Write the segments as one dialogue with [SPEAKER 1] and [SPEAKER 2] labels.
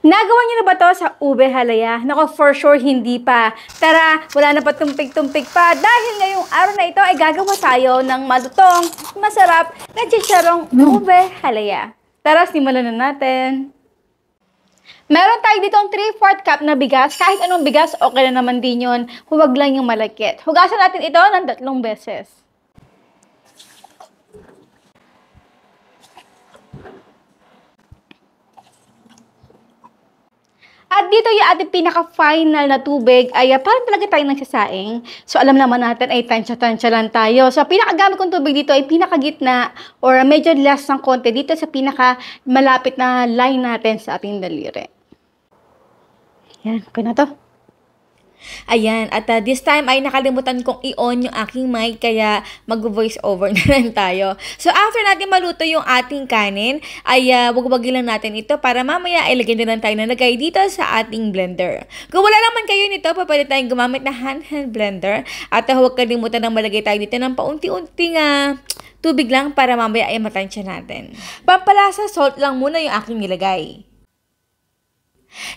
[SPEAKER 1] Nagawa niyo na ba to sa ube halaya? Nako, for sure hindi pa. Tara, wala na pa tumpik-tumpik pa dahil ngayong araw na ito ay gagawa tayo ng malutong, masarap na chicharong hmm. ube halaya. Tara, simulan na natin. Meron tayo ditong 3-4 cup na bigas. Kahit anong bigas, okay na naman din yun. Huwag lang yung malakit. Hugasan natin ito ng tatlong beses. dito yung ating pinaka-final na tubig ay uh, parang talaga tayo nagsasaing. So alam naman natin ay tansya-tansya lang tayo. So pinakagamit kong tubig dito ay pinakagitna or medyo less ng konti dito sa pinaka malapit na line natin sa ating daliri. Yan, okay na to. Ayan, at uh, this time ay nakalimutan kong i-on yung aking mic kaya mag-voice over na lang tayo. So after natin maluto yung ating kanin, ay uh, wagwagin lang natin ito para mamaya ay lagyan na tayo na lagay dito sa ating blender. Kung wala naman kayo nito, pwede tayong gumamit na handheld blender at uh, huwag kalimutan na malagay tayo dito ng paunti unti uh, tubig lang para mamaya ay matansya natin. Pampalasa, salt lang muna yung aking nilagay.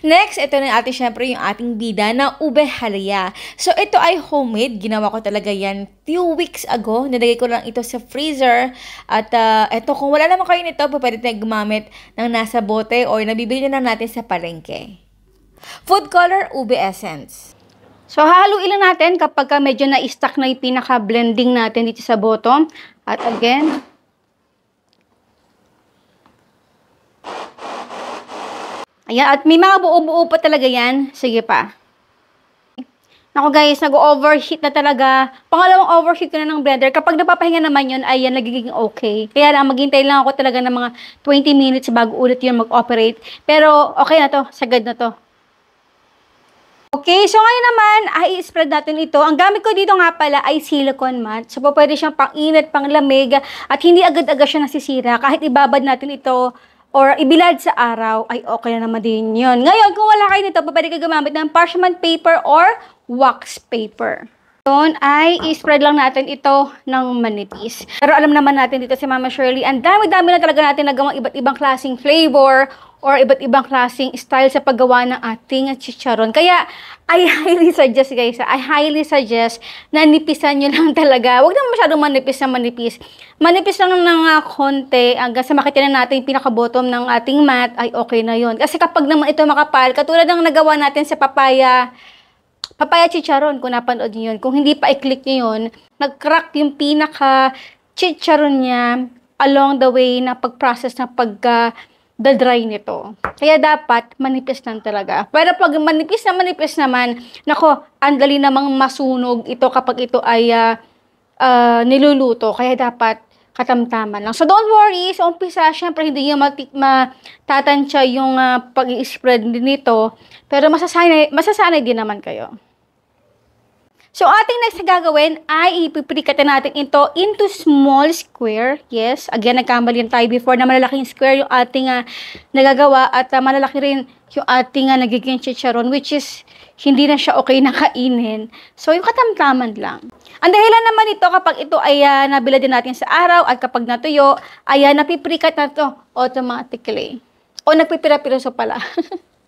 [SPEAKER 1] Next, ito na ate syempre yung ating bida na ube halaya. So, ito ay homemade. Ginawa ko talaga yan few weeks ago. Nilagay ko lang ito sa freezer. At uh, ah, ito, kung wala naman kayo nito, pwede tayong gumamit ng nasa bote or nabibili na lang natin sa palengke. Food color, ube essence. So, hahaluin lang natin kapag medyo na-stack na yung pinaka-blending natin dito sa bottom. At again, Ayan, at may mga buo-buo pa talaga yan. Sige pa. Nako guys, nag-overheat na talaga. Pangalawang overheat ko na ng blender. Kapag napapahinga naman yun, ayan, nagiging okay. Kaya lang, maghintay lang ako talaga ng mga 20 minutes bago ulit yun mag-operate. Pero, okay na to. Sagad na to. Okay, so ngayon naman, ay spread natin ito. Ang gamit ko dito nga pala ay silicone mat. So, pwede siyang pang init, pang lamig, at hindi agad-agad siya nasisira. Kahit ibabad natin ito or ibilad sa araw, ay okay na naman din yun. Ngayon, kung wala kayo nito, pwede kayo gumamit ng parchment paper or wax paper. Doon ay i-spread lang natin ito ng manipis. Pero alam naman natin dito si Mama Shirley, ang dami-dami na talaga natin nagawang iba't ibang klaseng flavor or iba't ibang klaseng style sa paggawa ng ating chicharon. Kaya, I highly suggest guys, I highly suggest na nipisan nyo lang talaga. Huwag naman masyadong manipis na manipis. Manipis lang ng uh, konti hanggang sa makita na natin yung pinaka-bottom ng ating mat ay okay na yon Kasi kapag naman ito makapal, katulad ng nagawa natin sa papaya Papaya chicharon, kung napanood niyo yun. Kung hindi pa i-click niyo yun, nag-crack yung pinaka chicharon niya along the way na pag-process ng pag uh, dry nito. Kaya dapat manipis lang talaga. Pero pag manipis na manipis naman, nako, andali namang masunog ito kapag ito ay uh, uh, niluluto. Kaya dapat katamtaman lang. So don't worry, sa umpisa, syempre hindi niyo mati- matatansya yung uh, pag-i-spread nito, pero masasanay, masasanay din naman kayo. So, ating next na gagawin ay ipiprikatan natin ito into small square. Yes, again, nagkamali yan tayo before na malalaking square yung ating uh, nagagawa at uh, malalaki rin yung ating uh, nagiging chicharon which is hindi na siya okay na kainin. So, yung katamtaman lang. Ang dahilan naman ito kapag ito ay uh, nabila din natin sa araw at kapag natuyo, ay uh, napiprikat na ito automatically. O nagpipira pala.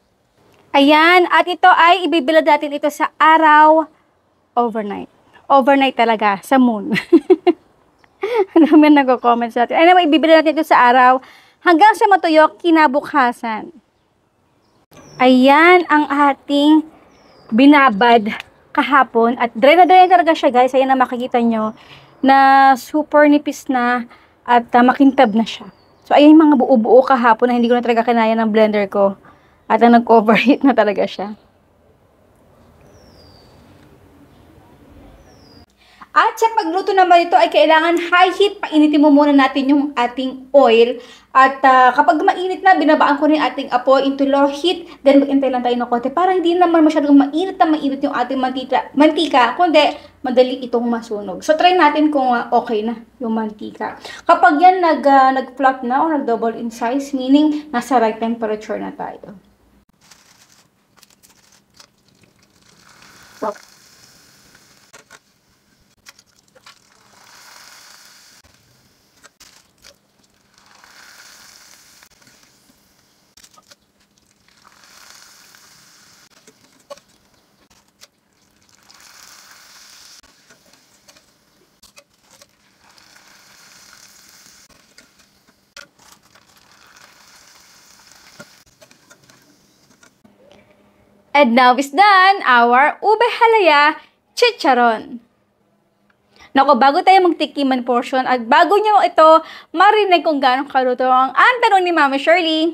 [SPEAKER 1] Ayan, at ito ay ibibilad natin ito sa araw Overnight. Overnight talaga, sa moon. Ang dami nagko-comment sa atin. Anyway, bibili natin ito sa araw hanggang sa matuyo kinabukasan. Ayan ang ating binabad kahapon. At dry na dry talaga siya guys. Ayun na makikita nyo na super nipis na at uh, makintab na siya. So, ayun yung mga buo-buo kahapon na hindi ko na talaga kinaya ng blender ko. At ang ah, nag-overheat na talaga siya. At sa pagluto naman ito ay kailangan high heat. Painitin mo muna natin yung ating oil. At uh, kapag mainit na, binabaan ko rin ating apoy into low heat. Then magintay lang tayo ng konti para hindi naman masyadong mainit na mainit yung ating mantika, mantika kundi madali itong masunog. So try natin kung uh, okay na yung mantika. Kapag yan nag, uh, ah, nag-flop na o nag-double in size, meaning nasa right temperature na tayo. Okay. And now is done our ube halaya chicharon. Nako, bago tayo magtikiman portion at bago nyo ito marinig kung gaano karuto ang tanong ni Mama Shirley,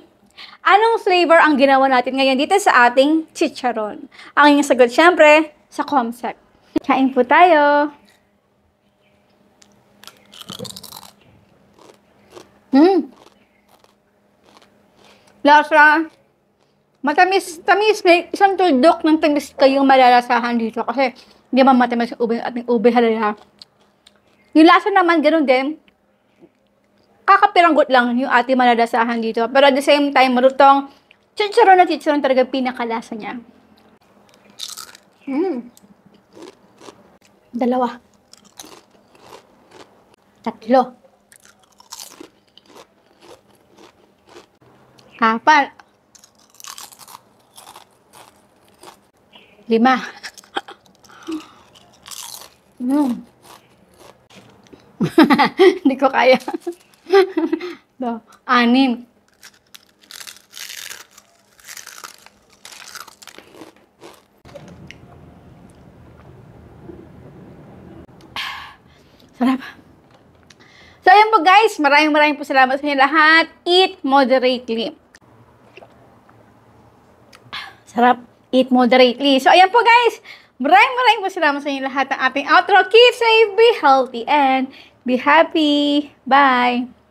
[SPEAKER 1] anong flavor ang ginawa natin ngayon dito sa ating chicharon? Ang inyong sagot syempre sa concept. Kain po tayo! Mmm! Lasa! Matamis, tamis, may isang tuldok ng tamis kayong malalasahan dito kasi hindi man matamis yung ube, ating ube halala. Yung lasa naman, ganun din. Kakapiranggot lang yung ating malalasahan dito. Pero at the same time, marutong chicharon na chicharon talaga pinakalasa niya. Hmm. Dalawa. Tatlo. Apat. Lima. mm. Hindi ko kaya. Do, anim. Sarap. So, ayan po guys. Maraming maraming po salamat sa inyo lahat. Eat moderately. Sarap eat moderately. So, ayan po guys. Maraming maraming po salamat sa inyo lahat ng ating outro. Keep safe, be healthy, and be happy. Bye!